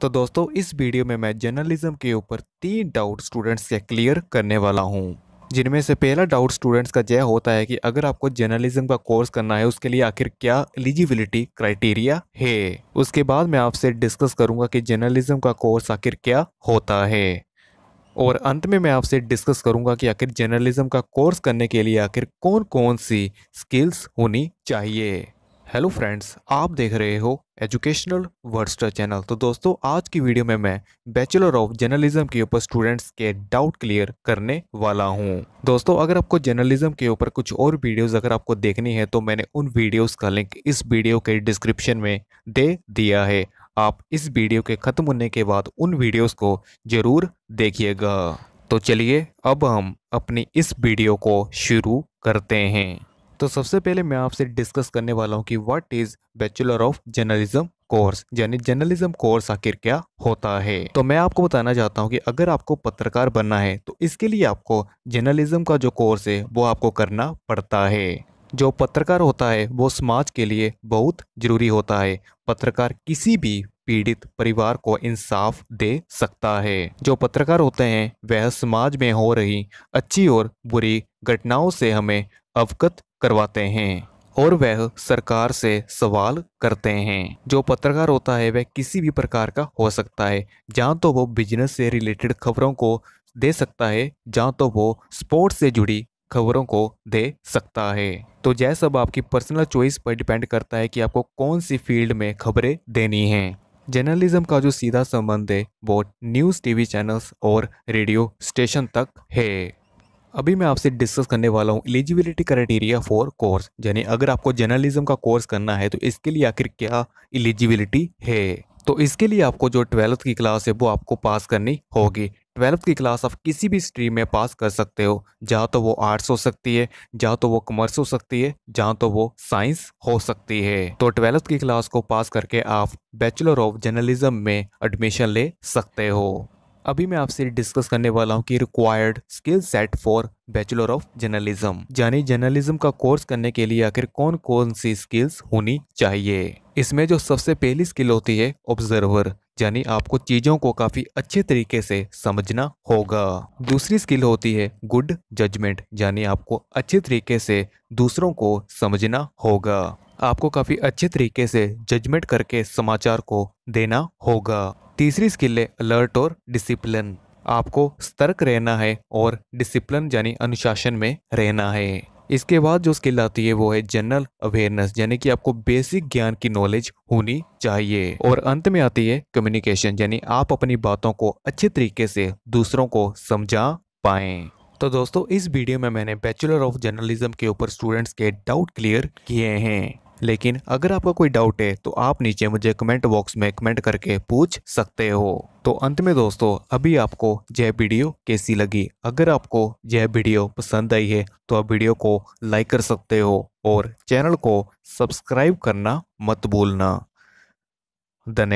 तो दोस्तों इस वीडियो में मैं जर्नलिज्म के ऊपर तीन डाउट स्टूडेंट्स के क्लियर करने वाला हूँ जिनमें से पहला डाउट स्टूडेंट्स का यह होता है कि अगर आपको जर्नलिज्म का कोर्स करना है उसके लिए आखिर क्या एलिजिबिलिटी क्राइटेरिया है उसके बाद मैं आपसे डिस्कस करूंगा कि जर्नलिज्म का कोर्स आखिर क्या होता है और अंत में मैं आपसे डिस्कस करूंगा कि आखिर जर्नलिज्म का कोर्स करने के लिए आखिर कौन कौन सी स्किल्स होनी चाहिए हेलो फ्रेंड्स आप देख रहे हो एजुकेशनल वर्स्टर चैनल तो दोस्तों आज की वीडियो में मैं बैचलर ऑफ जर्नलिज्म के ऊपर स्टूडेंट्स के डाउट क्लियर करने वाला हूं दोस्तों अगर आपको जर्नलिज्म के ऊपर कुछ और वीडियोस अगर आपको देखनी है तो मैंने उन वीडियोस का लिंक इस वीडियो के डिस्क्रिप्शन में दे दिया है आप इस वीडियो के ख़त्म होने के बाद उन वीडियोज़ को ज़रूर देखिएगा तो चलिए अब हम अपनी इस वीडियो को शुरू करते हैं तो सबसे पहले मैं आपसे डिस्कस करने वाला हूँ कि what is bachelor of journalism course यानी जर्नलिज्म कोर्स आखिर क्या होता है तो मैं आपको बताना चाहता हूँ कि अगर आपको पत्रकार बनना है तो इसके लिए आपको जर्नलिज्म का जो कोर्स है वो आपको करना पड़ता है जो पत्रकार होता है वो समाज के लिए बहुत जरूरी होता है पत्रकार किसी भी पीड़ित परिवार को इंसाफ दे सकता है जो पत्रकार होते हैं वह समाज में हो रही अच्छी और बुरी घटनाओं से हमें अवगत करवाते हैं और वह सरकार से सवाल करते हैं जो पत्रकार होता है वह किसी भी प्रकार का हो सकता है जहाँ तो वो बिजनेस से रिलेटेड खबरों को दे सकता है जहाँ तो वो स्पोर्ट्स से जुड़ी खबरों को दे सकता है तो यह सब आपकी पर्सनल चॉइस पर डिपेंड करता है कि आपको कौन सी फील्ड में खबरें देनी हैं जर्नलिज्म का जो सीधा संबंध है वो न्यूज़ टीवी चैनल्स और रेडियो स्टेशन तक है अभी मैं आपसे डिस्कस करने वाला हूँ एलिजिबिलिटी क्राइटेरिया फॉर कोर्स यानी अगर आपको जर्नलिज्म का कोर्स करना है तो इसके लिए आखिर क्या एलिजिबिलिटी है तो इसके लिए आपको जो ट्वेल्थ की क्लास है वो आपको पास करनी होगी ट्वेल्थ की क्लास आप किसी भी स्ट्रीम में पास कर सकते हो जहाँ तो वो आर्ट्स हो सकती है जहाँ तो वो कॉमर्स हो सकती है जहाँ तो वो साइंस हो सकती है तो ट्वेल्थ की क्लास को पास करके आप बैचलर ऑफ जर्नलिज्म में एडमिशन ले सकते हो अभी मैं आपसे डिस्कस करने वाला हूँ कि required skill set for bachelor of journalism यानी जर्नलिज्म का कोर्स करने के लिए आखिर कौन कौन सी स्किल्स होनी चाहिए इसमें जो सबसे पहली स्किल होती है ऑब्जर्वर यानी आपको चीज़ों को काफ़ी अच्छे तरीके से समझना होगा दूसरी स्किल होती है गुड जजमेंट यानी आपको अच्छे तरीके से दूसरों को समझना होगा आपको काफ़ी अच्छे तरीके से जजमेंट करके समाचार को देना होगा तीसरी स्किल है अलर्ट और डिसिप्लिन आपको सतर्क रहना है और डिसिप्लिन यानी अनुशासन में रहना है इसके बाद जो स्किल आती है वो है जनरल अवेयरनेस यानी कि आपको बेसिक ज्ञान की नॉलेज होनी चाहिए और अंत में आती है कम्युनिकेशन यानी आप अपनी बातों को अच्छे तरीके से दूसरों को समझा पाए तो दोस्तों इस वीडियो में मैंने बैचलर ऑफ जर्नलिज्म के ऊपर स्टूडेंट्स के डाउट क्लियर किए हैं लेकिन अगर आपका कोई डाउट है तो आप नीचे मुझे कमेंट बॉक्स में कमेंट करके पूछ सकते हो तो अंत में दोस्तों अभी आपको यह वीडियो कैसी लगी अगर आपको यह वीडियो पसंद आई है तो आप वीडियो को लाइक कर सकते हो और चैनल को सब्सक्राइब करना मत भूलना धन्यवाद